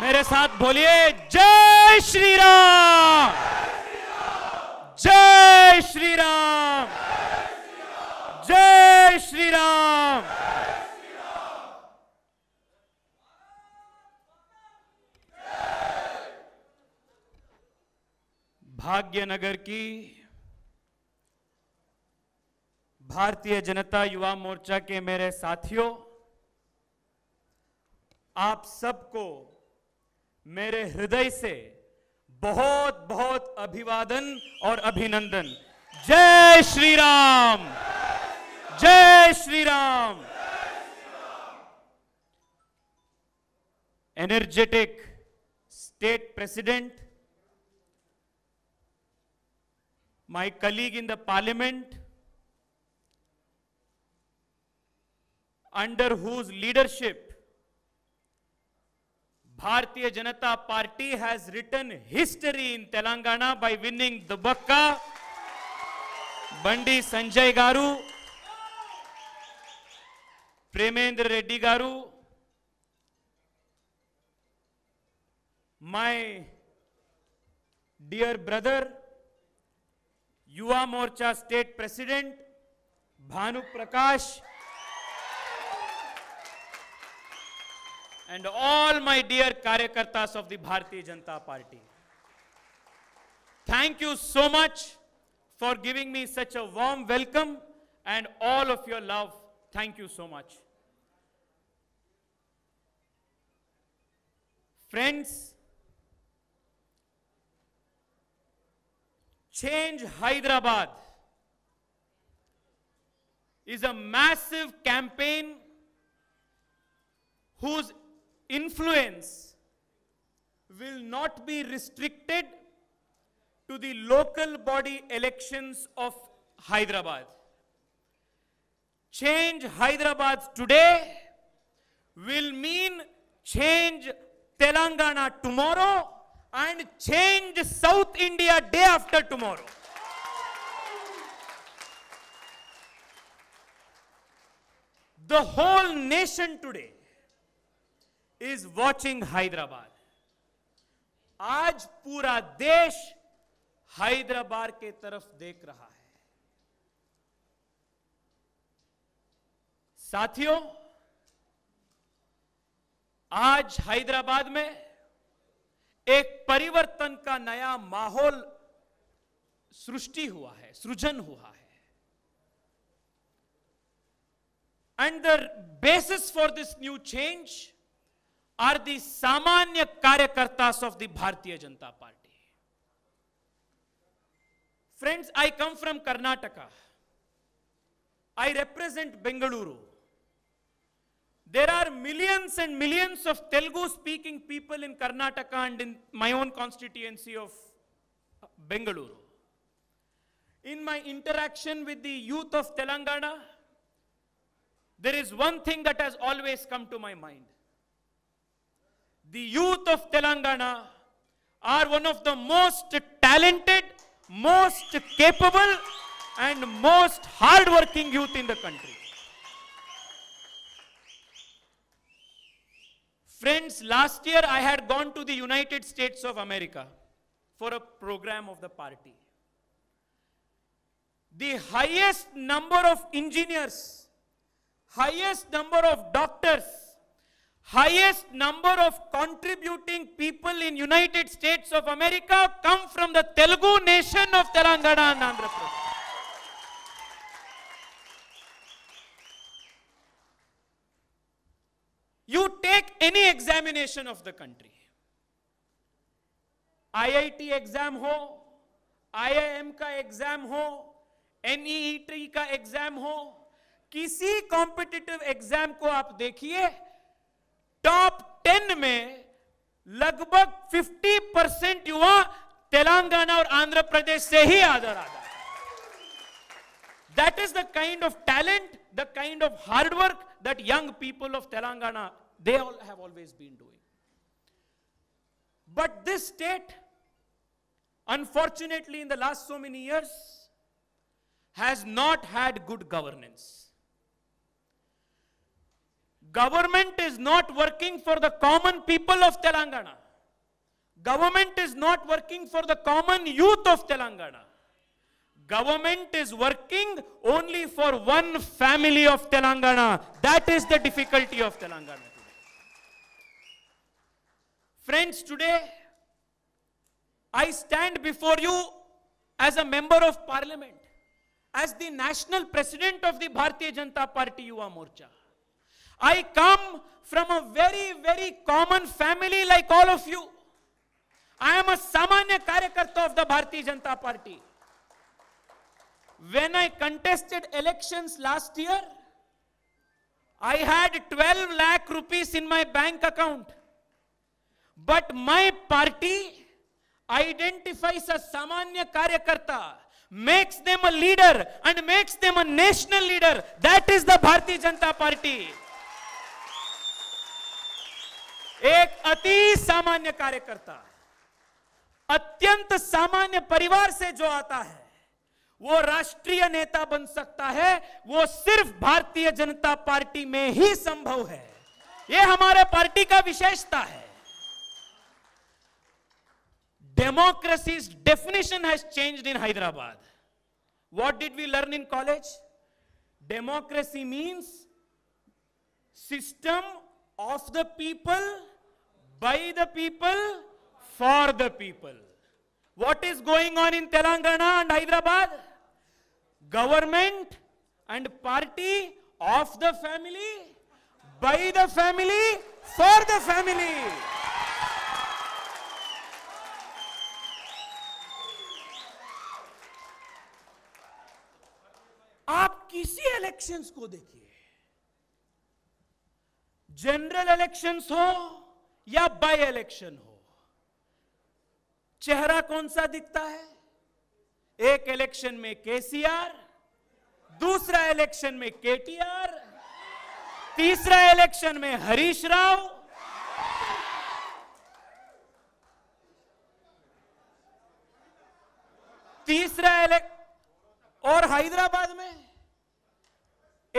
मेरे साथ बोलिए जय श्री राम जय श्री राम जय श्री राम भाग्यनगर की भारतीय जनता युवा मोर्चा के मेरे साथियों आप सबको मेरे हृदय से बहुत बहुत अभिवादन और अभिनंदन जय श्री राम जय Shri Ram energetic state president my colleague in the parliament under whose leadership Bharatiya Janata Party has rewritten history in Telangana by winning Dubbaka Bandi Sanjay garu Premendra Reddy garu my dear brother Yuva Morcha state president Bhanu Prakash and all my dear Karyakartas of the Bharatiya Janata Party. Thank you so much for giving me such a warm welcome and all of your love. Thank you so much. Friends, Change Hyderabad is a massive campaign whose influence will not be restricted to the local body elections of Hyderabad. Change Hyderabad today will mean change Telangana tomorrow and change South India day after tomorrow. The whole nation today is watching Hyderabad आज पूरा देश हैदराबाद के तरफ देख रहा है साथियों आज हैदराबाद में एक परिवर्तन का नया माहौल सृष्टि हुआ है सृजन हुआ है and the basis for this new change are the Samanya Karyakartas of the Bharatiya Janata Party. Friends, I come from Karnataka. I represent Bengaluru. There are millions and millions of Telugu speaking people in Karnataka and in my own constituency of Bengaluru. In my interaction with the youth of Telangana, there is one thing that has always come to my mind the youth of Telangana are one of the most talented, most capable and most hardworking youth in the country. Friends, last year I had gone to the United States of America for a program of the party. The highest number of engineers, highest number of doctors, highest number of contributing people in United States of America come from the Telugu nation of Telangana and Andhra Pradesh. You take any examination of the country. IIT exam ho, IIM का exam हो, NEET का exam हो, किसी competitive exam को आप देखिए top ten में लगभग फिफ्टी परसेंट युवा तेलंगाना और आंध्र प्रदेश से ही आदर आता that is the kind of talent the kind of hard work that young people of Telangana they all have always been doing but this state unfortunately in the last so many years has not had good governance Government is not working for the common people of Telangana. Government is not working for the common youth of Telangana. Government is working only for one family of Telangana. That is the difficulty of Telangana today. Friends, today I stand before you as a member of parliament, as the national president of the Bharatiya Janata Party Yuva Morcha. I come from a very, very common family like all of you. I am a Samanya Karyakarta of the Bharatiya Janata Party. When I contested elections last year, I had 12 lakh rupees in my bank account. But my party identifies a Samanya Karyakarta, makes them a leader and makes them a national leader. That is the Bharatiya Janata Party. एक अति सामान्य कार्यकर्ता अत्यंत सामान्य परिवार से जो आता है वो राष्ट्रीय नेता बन सकता है वो सिर्फ भारतीय जनता पार्टी में ही संभव है ये हमारे पार्टी का विशेषता है democracy definition has change in Hyderabad what did we learn in college democracy means system of the people by the people, for the people. What is going on in Telangana and Hyderabad? Government and party of the family, by the family, for the family. आप किसी elections को देखिए general elections हो या by election हो चेहरा कौन सा दिखता है एक इलेक्शन में केसीआर दूसरा इलेक्शन में केटीआर तीसरा इलेक्शन में हरीश राव तीसरा इलेक्शन और हैदराबाद में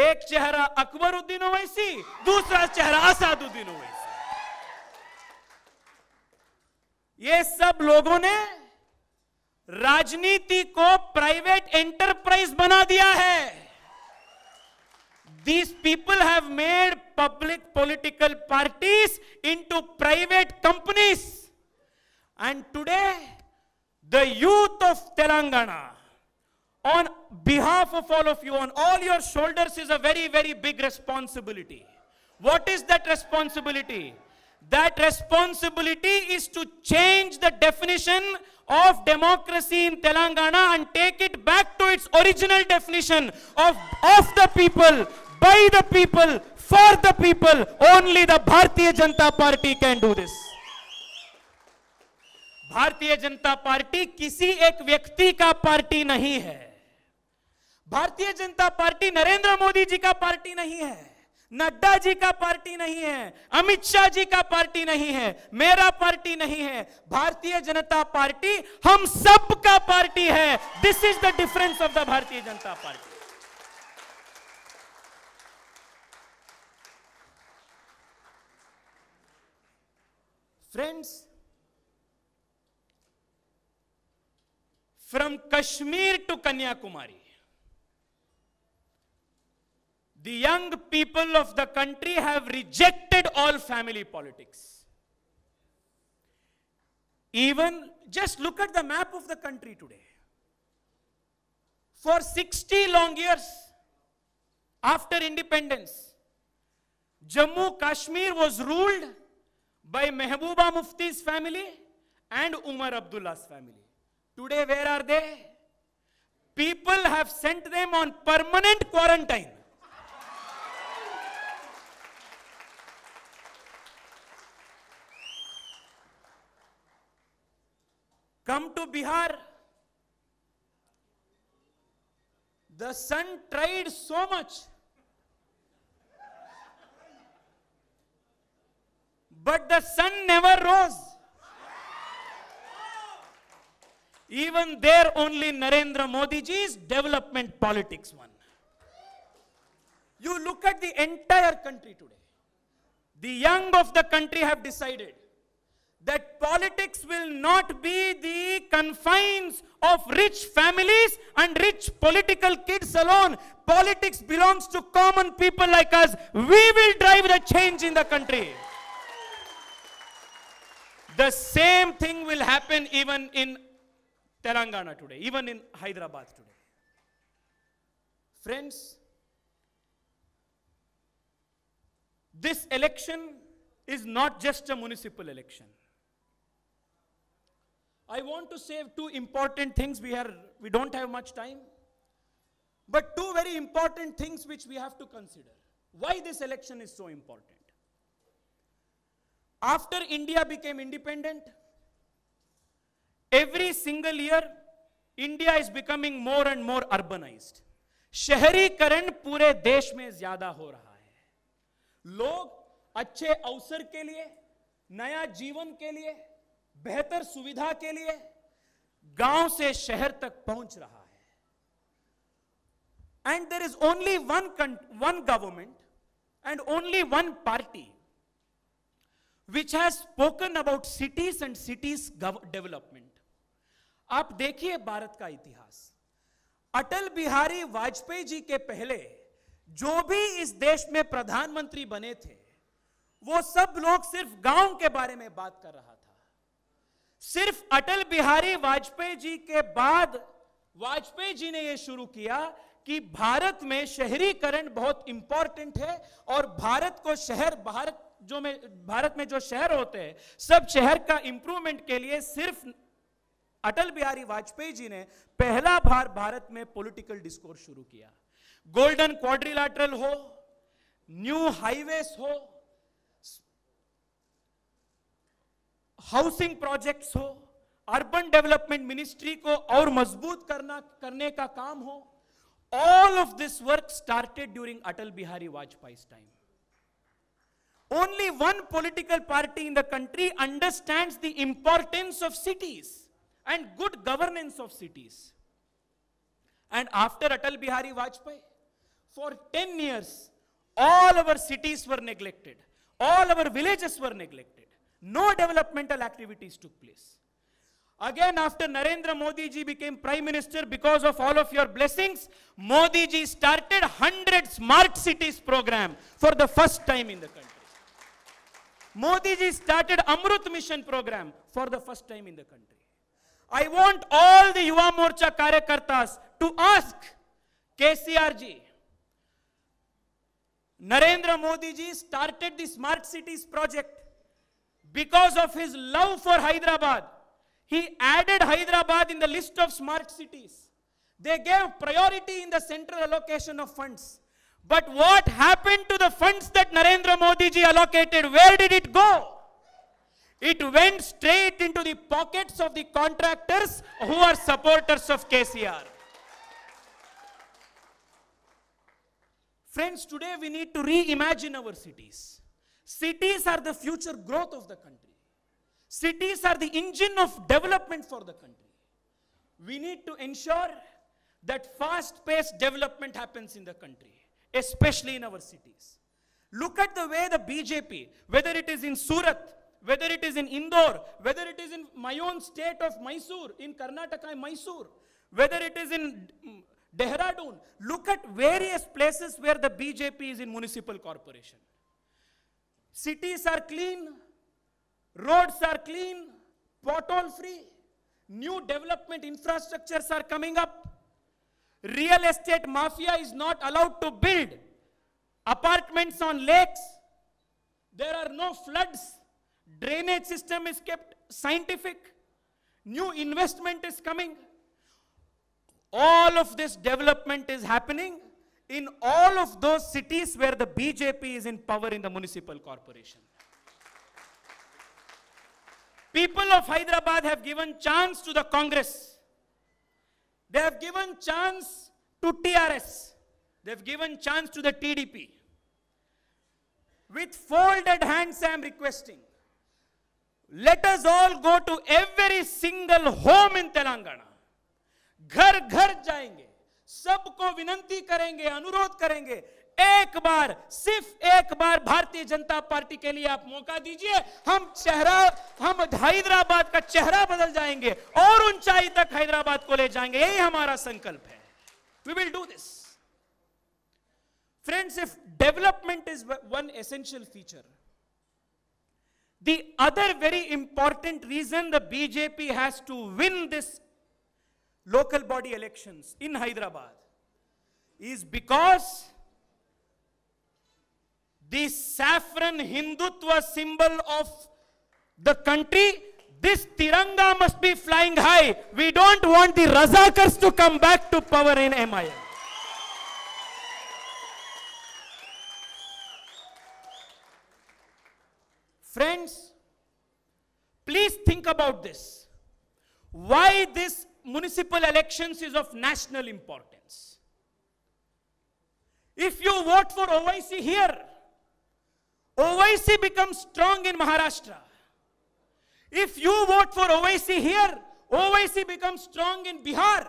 एक चेहरा अकबरुद्दीन ओवैसी दूसरा चेहरा असादुद्दीन ओवैसी ये सब लोगों ने राजनीति को प्राइवेट एंटरप्राइज बना दिया है these people have made public political parties to private companies and today the youth of Telangana on behalf of all of you on all your shoulders is a very very big responsibility what is that responsibility that responsibility is to change the definition of democracy in Telangana and take it back to its original definition of, of the people, by the people, for the people. Only the bhartiya Janata Party can do this. भारतीय Janata party किसी एक व्यक्ति का party नहीं है भारतीय Janata party Narendra Modi जी का party नहीं है नड्डा जी का पार्टी नहीं है अमित शाह जी का पार्टी नहीं है मेरा पार्टी नहीं है भारतीय जनता पार्टी हम सब का पार्टी है this is the difference of the Bharatiya Janata Party friends from Kashmir to Kanyakumari The young people of the country have rejected all family politics. Even just look at the map of the country today. For 60 long years after independence, Jammu Kashmir was ruled by Mehbooba Mufti's family and Umar Abdullah's family. Today, where are they? People have sent them on permanent quarantine. come to Bihar, the son tried so much. But the sun never rose. Even there only Narendra Modi ji's development politics won. You look at the entire country today. The young of the country have decided that politics will not be the confines of rich families and rich political kids alone. Politics belongs to common people like us. We will drive the change in the country. The same thing will happen even in Telangana today, even in Hyderabad today. Friends, this election is not just a municipal election. I want to save two important things. We, are, we don't have much time. But two very important things which we have to consider. Why this election is so important. After India became independent, every single year, India is becoming more and more urbanized. शहरीकरण पूरे देश में ज्यादा हो रहा है लोग अच्छे अवसर के लिए नया जीवन के लिए बेहतर सुविधा के लिए गांव से शहर तक पहुंच रहा है and there is only one one government and only one party which has spoken about cities and cities development आप देखिए भारत का इतिहास अटल बिहारी वाजपेयी जी के पहले जो भी इस देश में प्रधानमंत्री बने थे वो सब लोग सिर्फ गांव के बारे में बात कर रहा सिर्फ अटल बिहारी वाजपेयी जी के बाद वाजपेयी जी ने यह शुरू किया कि भारत में शहरीकरण बहुत इंपॉर्टेंट है और भारत को शहर भारत जो में भारत में जो शहर होते हैं सब शहर का इंप्रूवमेंट के लिए सिर्फ अटल बिहारी वाजपेयी जी ने पहला बार भारत में पॉलिटिकल डिस्कोर्स शुरू किया गोल्डन क्वाड्रिलेटरल हो न्यू हाईवेस हो हाउसिंग प्रोजेक्ट्स हो अर्बन डेवलपमेंट मिनिस्ट्री को और मजबूत करना करने का काम हो all of this work started during Atal Bihari Vajpayee time only one political party in the country understand the importance of cities and good governance of cities and after Atal Bihari Vajpayee for ten years all our cities were neglected all our villages were neglected no developmental activities took place. Again, after Narendra Modi ji became Prime Minister, because of all of your blessings, Modi ji started 100 smart cities program for the first time in the country. Modi ji started Amrut Mission program for the first time in the country. I want all the Yuva Morcha Karyakartas to ask KCR ji, Narendra Modi ji started the smart cities project. because of his love for Hyderabad, he added Hyderabad in the list of smart cities. They gave priority in the central allocation of funds. But what happened to the funds that Narendra Modi ji allocated? Where did it go? It went straight into the pockets of the contractors who are supporters of KCR. Friends, today we need to reimagine our cities. Cities are the future growth of the country. Cities are the engine of development for the country. We need to ensure that fast-paced development happens in the country, especially in our cities. Look at the way the BJP, whether it is in Surat, whether it is in Indore, whether it is in my own state of Mysore, in Karnataka, Mysore, whether it is in mm, Dehradun, look at various places where the BJP is in municipal corporation. Cities are clean, roads are clean, pothole free, new development infrastructures are coming up. Real estate mafia is not allowed to build apartments on lakes. There are no floods. Drainage system is kept scientific. New investment is coming. All of this development is happening in all of those cities where the BJP is in power in the municipal corporation. People of Hyderabad have given chance to the Congress. They have given chance to TRS. They have given chance to the TDP. With folded hands, I am requesting, let us all go to every single home in Telangana. घर घर जाएंगे सबको विनंती करेंगे अनुरोध करेंगे एक बार सिर्फ एक बार भारतीय जनता पार्टी के लिए आप मौका दीजिए हम चेहरा हम हैदराबाद का चेहरा बदल जाएंगे और ऊंचाई तक हैदराबाद को ले जाएंगे यही हमारा संकल्प है we will do this friends if development is one essential feature the other very important reason the BJP has to win this local body elections in Hyderabad is because this saffron Hindutva symbol of the country, this Tiranga must be flying high. We don't want the Razakars to come back to power in MIM. Friends, please think about this. Why this municipal elections is of national importance. If you vote for OIC here, OIC becomes strong in Maharashtra. If you vote for OIC here, OIC becomes strong in Bihar.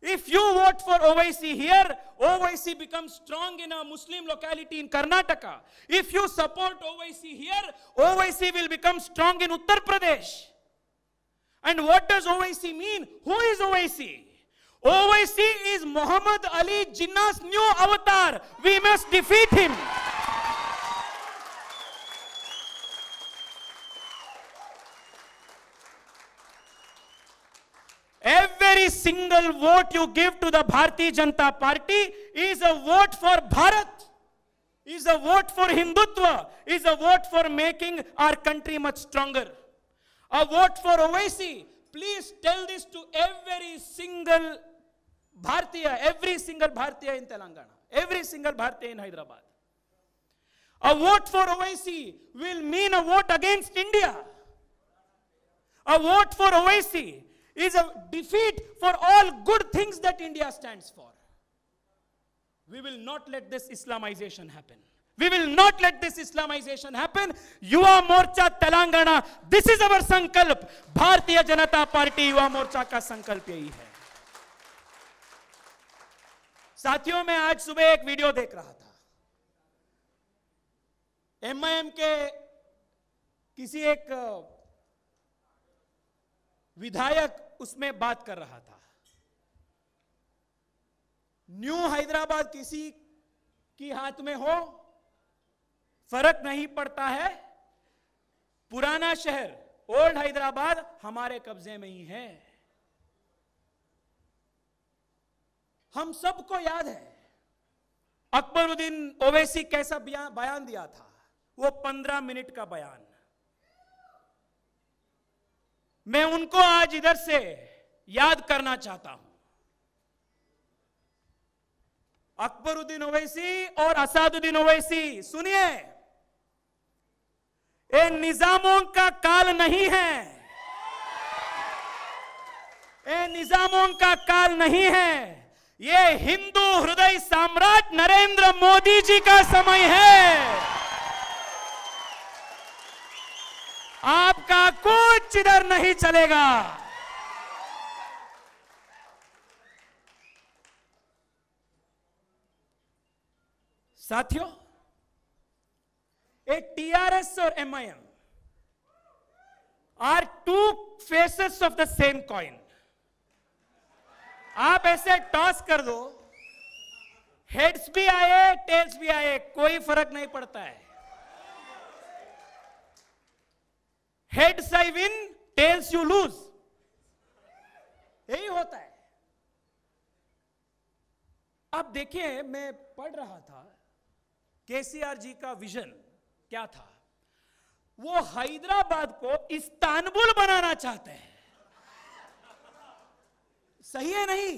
If you vote for OIC here, OIC becomes strong in a Muslim locality in Karnataka. If you support OIC here, OIC will become strong in Uttar Pradesh. And what does OIC mean? Who is OIC? OIC is Muhammad Ali Jinnah's new avatar. We must defeat him. Every single vote you give to the Bharatiya Janata Party is a vote for Bharat, is a vote for Hindutva, is a vote for making our country much stronger. A vote for OIC, Please tell this to every single Bhartiya, every single Bhartiya in Telangana, every single Bhartiya in Hyderabad. A vote for OIC will mean a vote against India. A vote for OIC is a defeat for all good things that India stands for. We will not let this Islamization happen. We will not let this Islamization happen. Yuva Morcha Telangana, this is our sankalp. Bharatiya Janata Party Yuva Morcha ka sankalp yahi hai sathiyon main aaj subah ek video dekh raha tha mim ke kisi ek विधायक उसमें बात कर रहा था new Hyderabad किसी की हाथ में हो फर्क नहीं पड़ता है पुराना शहर ओल्ड हैदराबाद हमारे कब्जे में ही है हम सबको याद है अकबरुद्दीन ओवैसी कैसा बयान दिया था वो पंद्रह मिनट का बयान मैं उनको आज इधर से याद करना चाहता हूं अकबरुद्दीन ओवैसी और असादुद्दीन ओवैसी सुनिए ये निजामों का काल नहीं है ये निजामों का काल नहीं है ये हिंदू हृदय सम्राट नरेंद्र मोदी जी का समय है आपका कुछ इधर नहीं चलेगा साथियों और M I M are two faces of the same coin आप ऐसे टॉस कर दो हेड्स भी आए टेल्स भी आए कोई फर्क नहीं पड़ता है heads I win tails you lose यही होता है आप देखिए मैं पढ़ रहा था केसीआर जी का विजन क्या था वो हैदराबाद को इस्तानबुल बनाना चाहते हैं सही है नहीं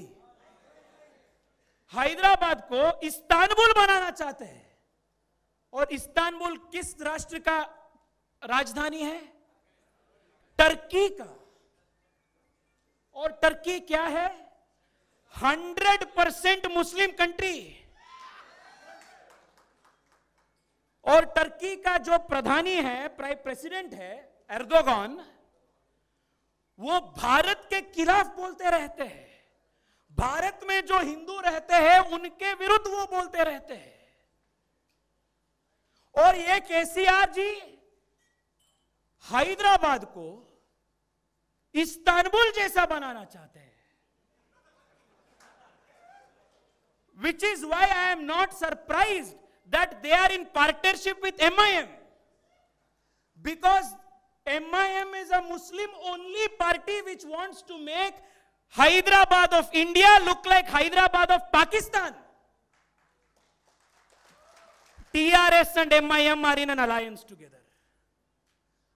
हैदराबाद को इस्तानबुल बनाना चाहते हैं और इस्तानबुल किस राष्ट्र का राजधानी है टर्की का और टर्की क्या है हंड्रेड परसेंट मुस्लिम कंट्री और टर्की का जो प्रधानी है प्राइम प्रेसिडेंट है एर्दोगन वो भारत के खिलाफ बोलते रहते हैं भारत में जो हिंदू रहते हैं उनके विरुद्ध वो बोलते रहते हैं और ये केसीआर जी हैदराबाद को इस्तानबुल जैसा बनाना चाहते हैं which is why I am not surprise that they are in partnership with MIM. Because MIM is a Muslim only party which wants to make Hyderabad of India look like Hyderabad of Pakistan. TRS and MIM are in an alliance together.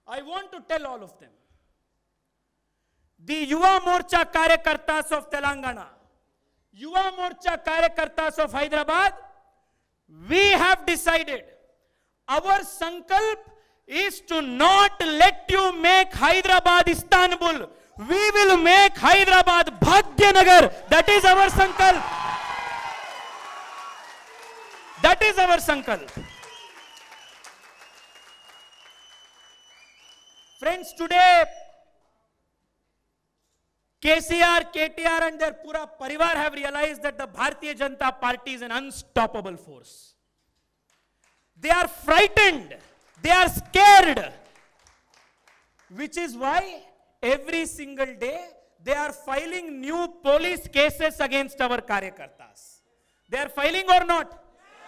I want to tell all of them. The Yuva Morcha Karyakartas of Telangana, Yuva Morcha Karyakartas of Hyderabad, we have decided our sankalp is to not let you make hyderabad istanbul we will make hyderabad bhagyanagar that is our sankalp that is our sankalp friends today KCR, KTR and their pura parivar have realized that the Bharatiya Janata Party is an unstoppable force. They are frightened. They are scared. Which is why every single day they are filing new police cases against our Karyakartas. They are filing or not?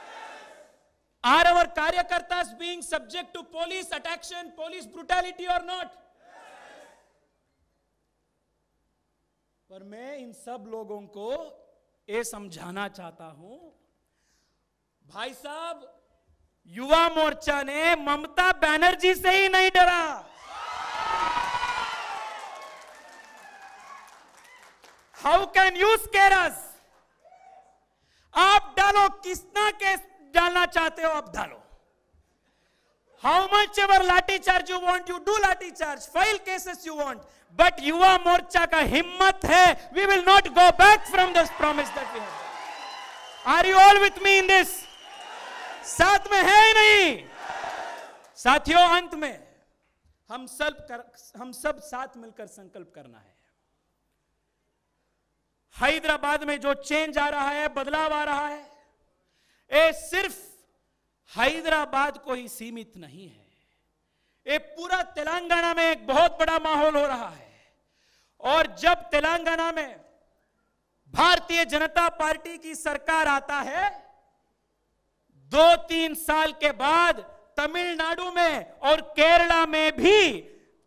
Yes. Are our Karyakartas being subject to police attack, police brutality or not? पर मैं इन सब लोगों को ये समझाना चाहता हूं भाई साहब युवा मोर्चा ने ममता बनर्जी से ही नहीं डरा हाउ कैन यू स्केर आप डालो किसना के डालना चाहते हो आप डालो How much ever lati charge you want, you do lati charge, file cases you want. But Yuva Morcha ka himmat hai. We will not go back from this promise that we have. Are you all with me in this? साथ में है ही नहीं साथियों अंत में हम सब कर, हम सब साथ मिलकर संकल्प करना है हैदराबाद में जो चेंज आ रहा है बदलाव आ रहा है ये सिर्फ हैदराबाद को ही सीमित नहीं है ये पूरा तेलंगाना में एक बहुत बड़ा माहौल हो रहा है और जब तेलंगाना में भारतीय जनता पार्टी की सरकार आता है दो तीन साल के बाद तमिलनाडु में और केरला में भी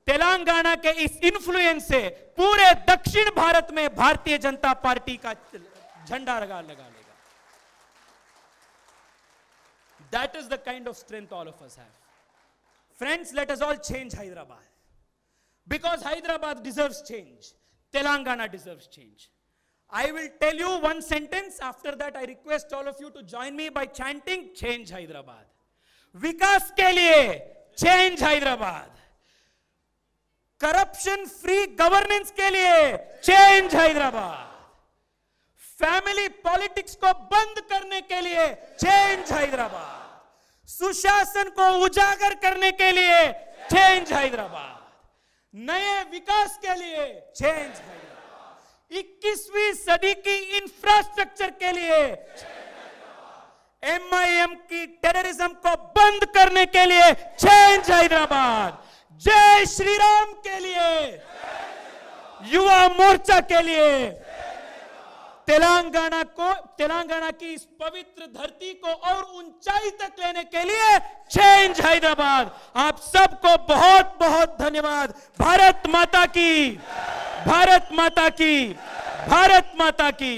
तेलंगाना के इस इन्फ्लुएंस से पूरे दक्षिण भारत में भारतीय जनता पार्टी का झंडा लगा लगा That is the kind of strength all of us have. Friends, let us all change Hyderabad. Because Hyderabad deserves change. Telangana deserves change. I will tell you one sentence. After that, I request all of you to join me by chanting Change Hyderabad. विकास के लिए change Hyderabad corruption free governance के लिए change Hyderabad family politics को बंद करने के लिए चेंज हैदराबाद सुशासन को उजागर करने के लिए चेंज हैदराबाद नए विकास के लिए चेंज हैदराबाद इक्कीसवीं सदी की इंफ्रास्ट्रक्चर के लिए एमआईएम की टेररिज्म को बंद करने के लिए चेंज हैदराबाद जय श्री राम के लिए युवा मोर्चा के लिए तेलंगाना को तेलंगाना की इस पवित्र धरती को और ऊंचाई तक लेने के लिए चेंज हैदराबाद आप सबको बहुत बहुत धन्यवाद भारत माता की भारत माता की भारत माता की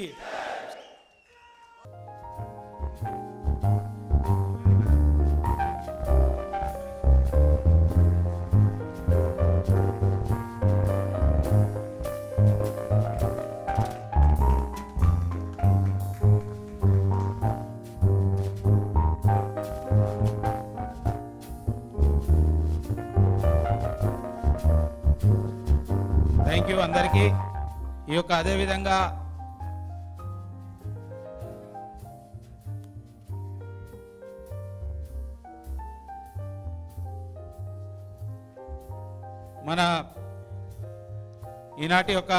అందరికీ ఈ యొక్క అదేవిధంగా మన ఈనాటి యొక్క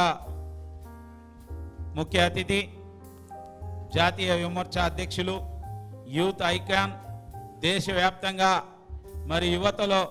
ముఖ్య అతిథి జాతీయ విమర్శ అధ్యక్షులు యూత్ ఐకాన్ దేశవ్యాప్తంగా మరి యువతలో